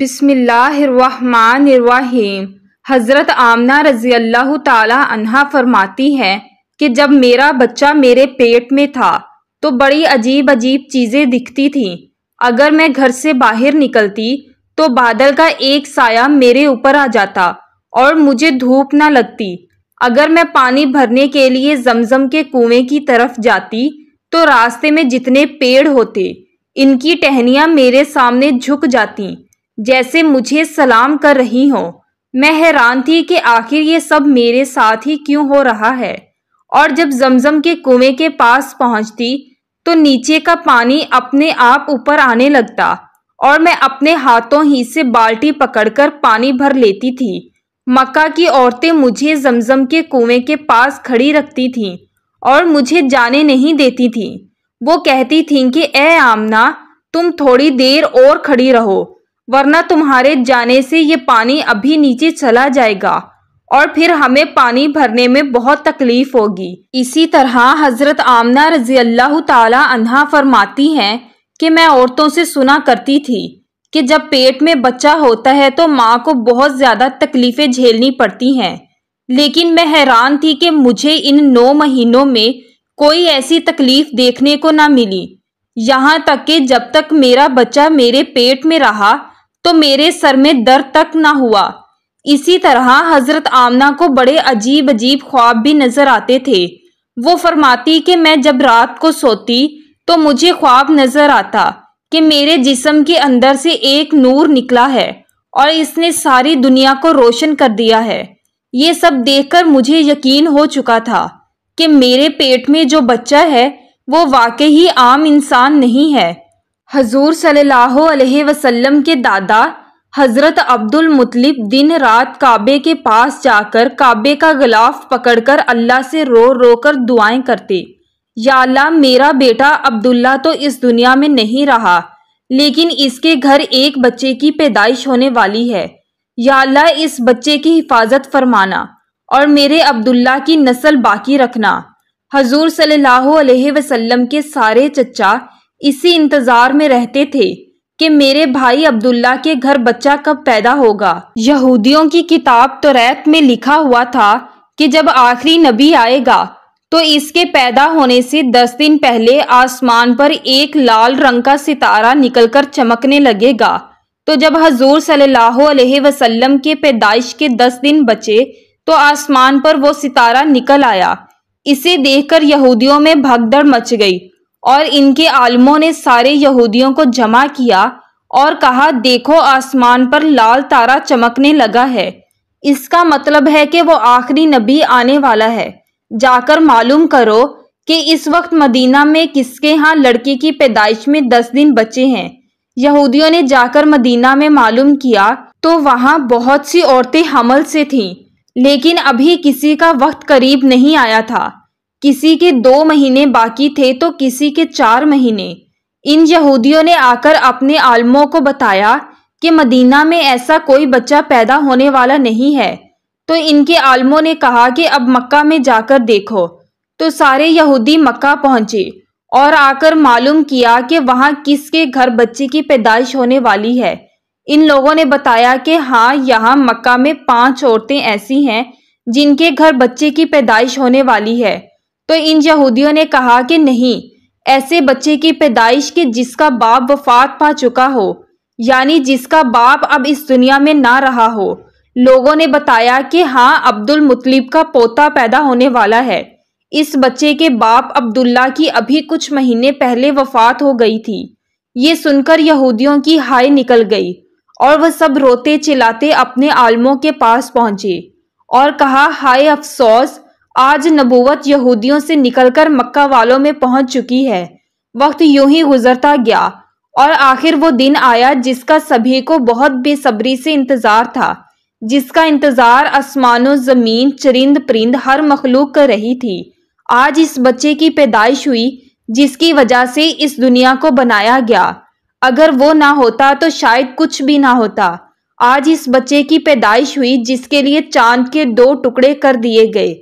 बिस्मिल्लाहिर्रहमानिर्रहीम हज़रत आमना रज़ी अल्लाह तहा फरमाती हैं कि जब मेरा बच्चा मेरे पेट में था तो बड़ी अजीब अजीब चीज़ें दिखती थीं अगर मैं घर से बाहर निकलती तो बादल का एक साया मेरे ऊपर आ जाता और मुझे धूप ना लगती अगर मैं पानी भरने के लिए जमजम के कुएं की तरफ जाती तो रास्ते में जितने पेड़ होते इनकी टहनियाँ मेरे सामने झुक जातीं जैसे मुझे सलाम कर रही हो मैं हैरान थी कि आखिर ये सब मेरे साथ ही क्यों हो रहा है और जब जमजम के कुएं के पास पहुंचती तो नीचे का पानी अपने आप ऊपर आने लगता और मैं अपने हाथों ही से बाल्टी पकड़कर पानी भर लेती थी मक्का की औरतें मुझे जमजम के कुएं के पास खड़ी रखती थीं और मुझे जाने नहीं देती थीं वो कहती थीं कि ए आमना तुम थोड़ी देर और खड़ी रहो वरना तुम्हारे जाने से ये पानी अभी नीचे चला जाएगा और फिर हमें पानी भरने में बहुत तकलीफ होगी इसी तरह हजरत आमना रजी अल्लाह तहा फरमाती हैं कि मैं औरतों से सुना करती थी कि जब पेट में बच्चा होता है तो माँ को बहुत ज़्यादा तकलीफ़ें झेलनी पड़ती हैं लेकिन मैं हैरान थी कि मुझे इन नौ महीनों में कोई ऐसी तकलीफ देखने को ना मिली यहाँ तक कि जब तक मेरा बच्चा मेरे पेट में रहा तो मेरे सर में दर्द तक न हुआ इसी तरह हजरत आमना को बड़े अजीब अजीब ख्वाब भी नजर आते थे वो फरमाती कि मैं जब रात को सोती तो मुझे ख्वाब नजर आता कि मेरे जिस्म के अंदर से एक नूर निकला है और इसने सारी दुनिया को रोशन कर दिया है ये सब देखकर मुझे यकीन हो चुका था कि मेरे पेट में जो बच्चा है वो वाकई ही आम इंसान नहीं है हजूर सल्लल्लाहु अलैहि वसल्लम के दादा हज़रत अब्दुल मुतलिब दिन रात काबे के पास जाकर काबे का गलाफ पकड़कर अल्लाह से रो रो कर दुआएं करते या मेरा बेटा अब्दुल्ला तो इस दुनिया में नहीं रहा लेकिन इसके घर एक बच्चे की पैदाइश होने वाली है या अल्लाह इस बच्चे की हिफाजत फरमाना और मेरे अब्दुल्ला की नस्ल बाकी रखना हजूर सल्लल्लाहु अलैहि के सारे चचा इसी इंतजार में रहते थे कि मेरे भाई अब्दुल्ला के घर बच्चा कब पैदा होगा यहूदियों की किताब तो रैत में लिखा हुआ था कि जब आखिरी नबी आएगा तो इसके पैदा होने से दस दिन पहले आसमान पर एक लाल रंग का सितारा निकलकर चमकने लगेगा तो जब हजूर सल्लल्लाहु अलैहि वसल्लम के पैदाइश के दस दिन बचे तो आसमान पर वो सितारा निकल आया इसे देखकर यहूदियों में भगदड़ मच गई और इनके आलमों ने सारे यहूदियों को जमा किया और कहा देखो आसमान पर लाल तारा चमकने लगा है इसका मतलब है कि वो आखिरी नबी आने वाला है जाकर मालूम करो कि इस वक्त मदीना में किसके यहाँ लड़के की पैदाइश में दस दिन बचे हैं यहूदियों ने जाकर मदीना में मालूम किया तो वहाँ बहुत सी औरतें हमल से थीं लेकिन अभी किसी का वक्त करीब नहीं आया था किसी के दो महीने बाकी थे तो किसी के चार महीने इन यहूदियों ने आकर अपने आलमों को बताया कि मदीना में ऐसा कोई बच्चा पैदा होने वाला नहीं है तो इनके आलमों ने कहा कि अब मक्का में जाकर देखो तो सारे यहूदी मक्का पहुंचे और आकर मालूम किया कि वहां किसके घर बच्चे की पैदाइश होने वाली है इन लोगों ने बताया कि हाँ यहाँ मक्का में पांच औरतें ऐसी हैं जिनके घर बच्चे की पैदाइश होने वाली है तो इन यहूदियों ने कहा कि नहीं ऐसे बच्चे की पैदाइश के जिसका बाप वफात पा चुका हो यानी जिसका बाप अब इस दुनिया में ना रहा हो लोगों ने बताया कि हाँ अब्दुल मुतलिब का पोता पैदा होने वाला है इस बच्चे के बाप अब्दुल्ला की अभी कुछ महीने पहले वफात हो गई थी ये सुनकर यहूदियों की हाय निकल गई और वह सब रोते चिल्लाते अपने आलमों के पास पहुंचे और कहा हाय अफसोस आज नबूवत यहूदियों से निकलकर मक्का वालों में पहुंच चुकी है वक्त यूं ही गुजरता गया और आखिर वो दिन आया जिसका सभी को बहुत बेसब्री से इंतजार था जिसका इंतजार आसमानों जमीन चरिंद परिंद हर मखलूक कर रही थी आज इस बच्चे की पैदाइश हुई जिसकी वजह से इस दुनिया को बनाया गया अगर वो ना होता तो शायद कुछ भी ना होता आज इस बच्चे की पैदाइश हुई जिसके लिए चांद के दो टुकड़े कर दिए गए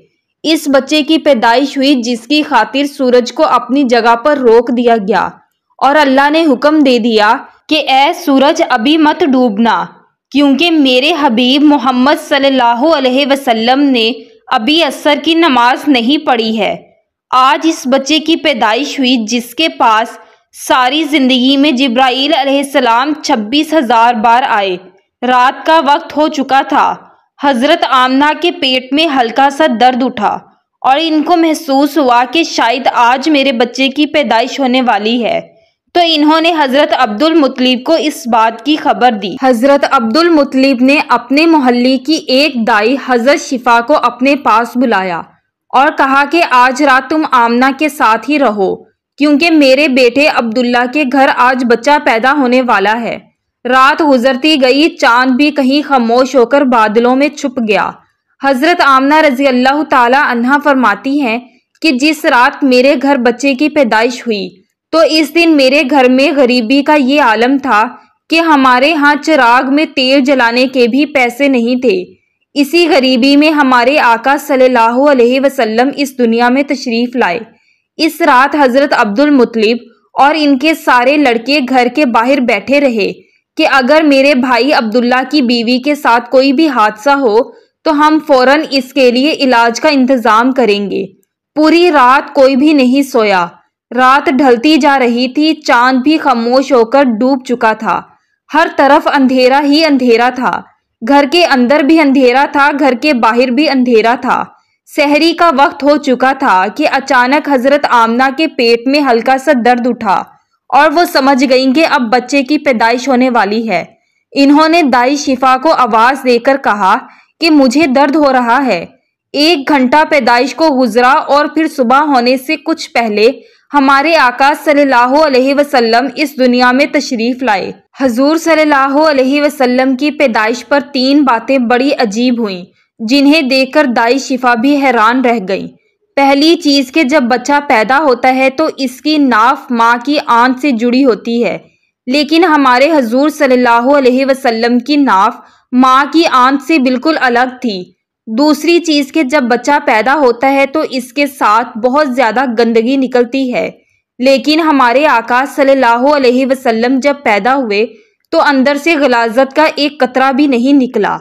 इस बच्चे की पैदाइश हुई जिसकी खातिर सूरज को अपनी जगह पर रोक दिया गया और अल्लाह ने हुक्म दे दिया कि ए सूरज अभी मत डूबना क्योंकि मेरे हबीब मोहम्मद सल्लल्लाहु अलैहि वसल्लम ने अभी असर की नमाज नहीं पढ़ी है आज इस बच्चे की पैदाइश हुई जिसके पास सारी ज़िंदगी में जब्राईल सलाम छब्बीस हज़ार बार आए रात का वक्त हो चुका था हजरत आमना के पेट में हल्का सा दर्द उठा और इनको महसूस हुआ कि शायद आज मेरे बच्चे की पैदाइश होने वाली है तो इन्होंने हज़रत अब्दुल मुतलीब को इस बात की खबर दी हज़रत अब्दुल मुतलीब ने अपने मोहल्ले की एक दाई हज़रत शिफा को अपने पास बुलाया और कहा कि आज रात तुम आमना के साथ ही रहो क्योंकि मेरे बेटे अब्दुल्ला के घर आज बच्चा पैदा होने वाला है रात गुजरती गई चांद भी कहीं खामोश होकर बादलों में छुप गया हजरत आमना रजी अल्लाह तला फरमाती हैं कि जिस रात मेरे घर बच्चे की पैदाइश हुई तो इस दिन मेरे घर में गरीबी का ये आलम था कि हमारे यहाँ चिराग में तेल जलाने के भी पैसे नहीं थे इसी गरीबी में हमारे आका सल्लल्लाहु अलैहि वसल्लम इस दुनिया में तशरीफ़ लाए इस रात हज़रत अब्दुल मुतलिब और इनके सारे लड़के घर के बाहर बैठे रहे कि अगर मेरे भाई अब्दुल्ला की बीवी के साथ कोई भी हादसा हो तो हम फौरन इसके लिए इलाज का इंतज़ाम करेंगे पूरी रात कोई भी नहीं सोया रात ढलती जा रही थी चांद भी खामोश होकर डूब चुका था हर तरफ अंधेरा ही अंधेरा था घर के अंदर भी अंधेरा था घर के बाहर भी अंधेरा था शहरी का वक्त हो चुका था कि अचानक हजरत आमना के पेट में हल्का सा दर्द उठा और वो समझ गई कि अब बच्चे की पैदाइश होने वाली है इन्होंने दाई शिफा को आवाज़ देकर कहा कि मुझे दर्द हो रहा है एक घंटा पैदाइश को गुजरा और फिर सुबह होने से कुछ पहले हमारे आका सल्लल्लाहु अलैहि वसल्लम इस दुनिया में तशरीफ लाए हजूर सल्लल्लाहु अलैहि वसल्लम की पैदाइश पर तीन बातें बड़ी अजीब हुई जिन्हें देखकर दाई शिफा भी हैरान रह गईं पहली चीज़ के जब बच्चा पैदा होता है तो इसकी नाफ माँ की आंत से जुड़ी होती है लेकिन हमारे हजूर सल्लल्लाहु अलैहि वसल्लम की नाफ माँ की आंत से बिल्कुल अलग थी दूसरी चीज़ के जब बच्चा पैदा होता है तो इसके साथ बहुत ज़्यादा गंदगी निकलती है लेकिन हमारे आका सल्लल्लाहु अलैहि वसल्लम जब पैदा हुए तो अंदर से गलाजत का एक कतरा भी नहीं निकला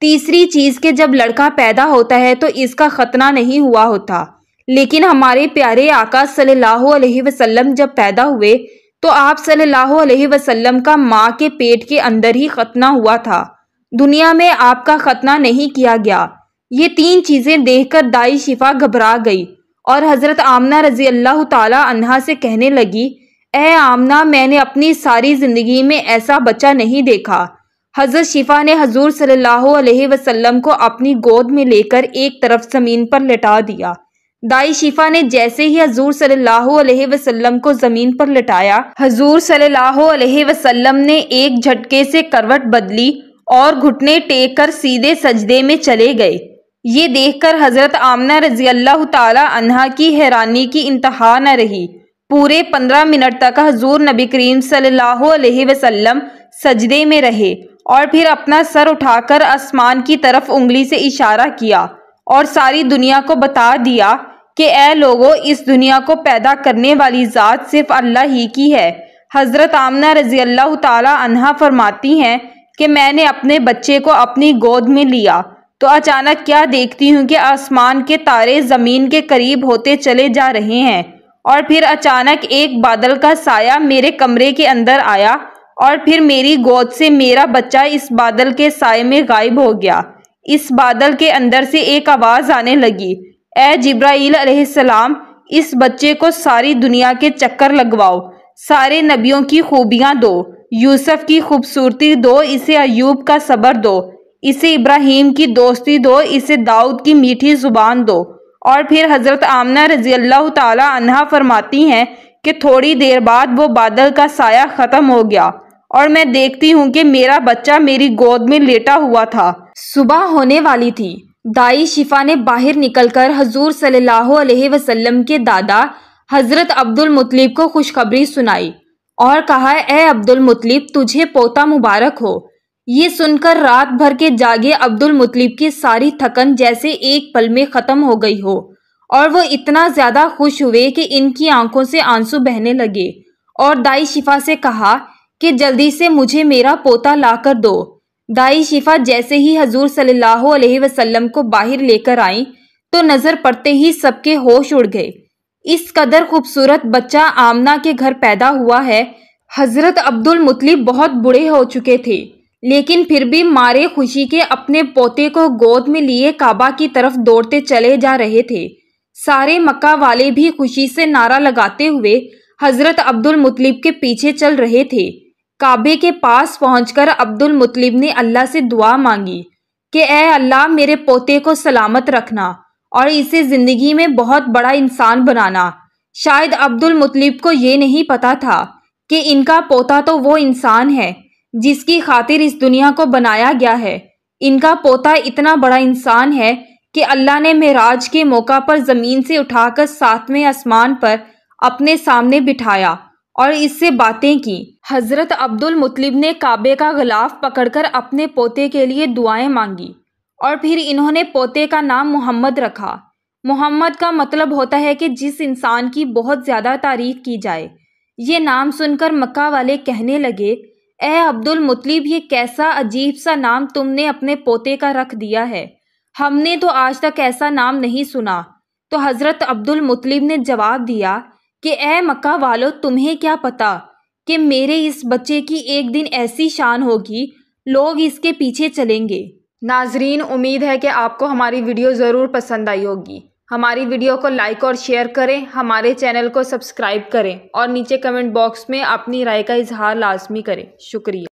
तीसरी चीज़ के जब लड़का पैदा होता है तो इसका ख़तना नहीं हुआ होता लेकिन हमारे प्यारे आका सल्लल्लाहु अलैहि वसल्लम जब पैदा हुए तो आप सल्लल्लाहु अलैहि वसल्लम का माँ के पेट के अंदर ही खतना हुआ था दुनिया में आपका खतना नहीं किया गया ये तीन चीज़ें देखकर दाई शिफा घबरा गई और हज़रत आमना रजी अल्लाह तहा से कहने लगी ए आमना मैंने अपनी सारी ज़िंदगी में ऐसा बच्चा नहीं देखा हज़रत शिफा ने हजूर सल्लल्लाहु अलैहि वसल्लम को अपनी गोद में लेकर एक तरफ ज़मीन पर लटा दिया दाई शिफा ने जैसे ही हजूर सल्लल्लाहु अलैहि वसल्लम को ज़मीन पर लटाया हजूर सल्लल्लाहु अलैहि वसल्लम ने एक झटके से करवट बदली और घुटने टेक कर सीधे सजदे में चले गए ये देखकर हज़रत आमना रजी अल्लाह तहा की हैरानी की इंतहा न रही पूरे पंद्रह मिनट तक हजूर नबी करीम सल्लल्लाहु वसलम सजदे में रहे और फिर अपना सर उठाकर आसमान की तरफ उंगली से इशारा किया और सारी दुनिया को बता दिया कि ए लोगों इस दुनिया को पैदा करने वाली ज़ात सिर्फ अल्लाह ही की है हज़रत आमना रज़ी अल्लाह तहा फरमाती हैं कि मैंने अपने बच्चे को अपनी गोद में लिया तो अचानक क्या देखती हूँ कि आसमान के तारे ज़मीन के करीब होते चले जा रहे हैं और फिर अचानक एक बादल का साया मेरे कमरे के अंदर आया और फिर मेरी गोद से मेरा बच्चा इस बादल के साय में गायब हो गया इस बादल के अंदर से एक आवाज़ आने लगी ए जब्राईल अलैहिस्सलाम इस बच्चे को सारी दुनिया के चक्कर लगवाओ सारे नबियों की खूबियाँ दो यूसुफ की खूबसूरती दो इसे अयूब का सब्र दो इसे इब्राहिम की दोस्ती दो इसे दाऊद की मीठी ज़ुबान दो और फिर हज़रत आमना रजी अल्लाह तहा फरमाती हैं कि थोड़ी देर बाद वो बादल का साया ख़त्म हो गया और मैं देखती हूँ कि मेरा बच्चा मेरी गोद में लेटा हुआ था सुबह होने वाली थी दाई शिफा ने बाहर निकलकर हजूर सल्लल्लाहु अलैहि वसल्लम के दादा हजरत अब्दुल मुतलिब को खुशखबरी सुनाई और कहा ए अब्दुल मुतलिब तुझे पोता मुबारक हो ये सुनकर रात भर के जागे अब्दुल मुतलिब की सारी थकन जैसे एक पल में ख़त्म हो गई हो और वो इतना ज़्यादा खुश हुए कि इनकी आंखों से आंसू बहने लगे और दाई शिफा से कहा कि जल्दी से मुझे मेरा पोता लाकर दो दाई शिफा जैसे ही हजूर सल्लल्लाहु अलैहि वसल्लम को बाहर लेकर आई तो नजर पड़ते ही सबके होश उड़ गए इस कदर खूबसूरत बच्चा आमना के घर पैदा हुआ है हजरत अब्दुल मुतलिब बहुत बुढ़े हो चुके थे लेकिन फिर भी मारे खुशी के अपने पोते को गोद में लिए काबा की तरफ दौड़ते चले जा रहे थे सारे मक्का वाले भी खुशी से नारा लगाते हुए हजरत अब्दुल मुतलिब के पीछे चल रहे थे काबे के पास पहुंचकर अब्दुल मुतलिब ने अल्लाह से दुआ मांगी कि ए अल्लाह मेरे पोते को सलामत रखना और इसे ज़िंदगी में बहुत बड़ा इंसान बनाना शायद अब्दुल मुतलिब को ये नहीं पता था कि इनका पोता तो वो इंसान है जिसकी खातिर इस दुनिया को बनाया गया है इनका पोता इतना बड़ा इंसान है कि अल्लाह ने महराज के मौका पर ज़मीन से उठाकर सातवें आसमान पर अपने सामने बिठाया और इससे बातें की हज़रत अब्दुल मुतलिब ने काबे का गलाफ पकड़कर अपने पोते के लिए दुआएं मांगी और फिर इन्होंने पोते का नाम मोहम्मद रखा मोहम्मद का मतलब होता है कि जिस इंसान की बहुत ज़्यादा तारीफ की जाए ये नाम सुनकर मक्का वाले कहने लगे ए अब्दुल मुतलिब ये कैसा अजीब सा नाम तुमने अपने पोते का रख दिया है हमने तो आज तक ऐसा नाम नहीं सुना तो हज़रत अब्दुल मुतलिब ने जवाब दिया कि ए मक्का वालो तुम्हें क्या पता कि मेरे इस बच्चे की एक दिन ऐसी शान होगी लोग इसके पीछे चलेंगे नाजरीन उम्मीद है कि आपको हमारी वीडियो ज़रूर पसंद आई होगी हमारी वीडियो को लाइक और शेयर करें हमारे चैनल को सब्सक्राइब करें और नीचे कमेंट बॉक्स में अपनी राय का इजहार लाजमी करें शुक्रिया